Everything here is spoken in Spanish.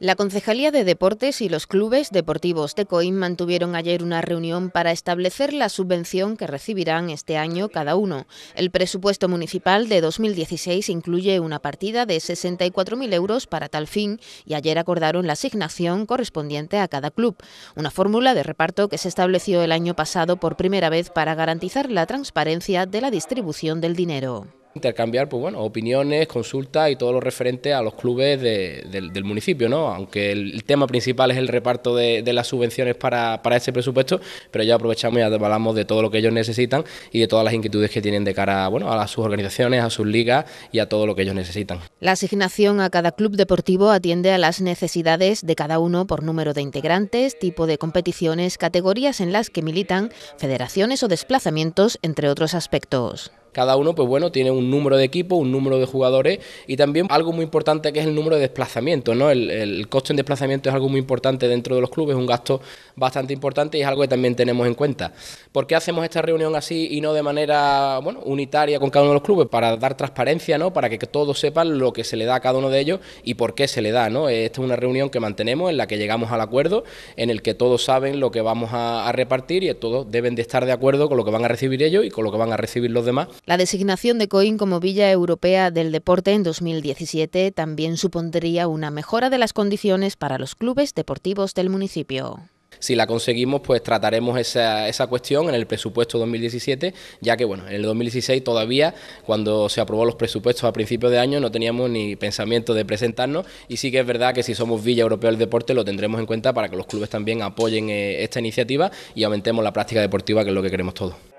La Concejalía de Deportes y los clubes deportivos de Coim mantuvieron ayer una reunión para establecer la subvención que recibirán este año cada uno. El presupuesto municipal de 2016 incluye una partida de 64.000 euros para tal fin y ayer acordaron la asignación correspondiente a cada club, una fórmula de reparto que se estableció el año pasado por primera vez para garantizar la transparencia de la distribución del dinero. Intercambiar, pues bueno, opiniones, consultas y todo lo referente a los clubes del, municipio, ¿no? Aunque el, tema principal es el reparto de, las subvenciones para, ese presupuesto, pero ya aprovechamos y hablamos de todo lo que ellos necesitan y de todas las inquietudes que tienen de cara, bueno, a sus organizaciones, a sus ligas y a todo lo que ellos necesitan. La asignación a cada club deportivo atiende a las necesidades de cada uno por número de integrantes, tipo de competiciones, categorías en las que militan, federaciones o desplazamientos, entre otros aspectos. Cada uno, pues bueno, tiene un número de equipos, un número de jugadores y también algo muy importante que es el número de desplazamiento ¿no? El, el en desplazamiento es algo muy importante dentro de los clubes, un gasto bastante importante y es algo que también tenemos en cuenta. ¿Por qué hacemos esta reunión así y no de manera, unitaria con cada uno de los clubes? Para dar transparencia, ¿no? Para que todos sepan lo que se le da a cada uno de ellos y por qué se le da, ¿no? Esta es una reunión que mantenemos en la que llegamos al acuerdo, en el que todos saben lo que vamos a, a repartir y todos deben de estar de acuerdo con lo que van a recibir ellos y con lo que van a recibir los demás la designación de Coín como Villa Europea del Deporte en 2017 también supondría una mejora de las condiciones para los clubes deportivos del municipio. Si la conseguimos, pues trataremos esa, cuestión en el presupuesto 2017, ya que bueno, en el 2016 todavía, cuando se aprobó los presupuestos a principios de año, no teníamos ni pensamiento de presentarnos y sí que es verdad que si somos Villa Europea del Deporte lo tendremos en cuenta para que los clubes también apoyen eh, esta iniciativa y aumentemos la práctica deportiva, que es lo que queremos todos.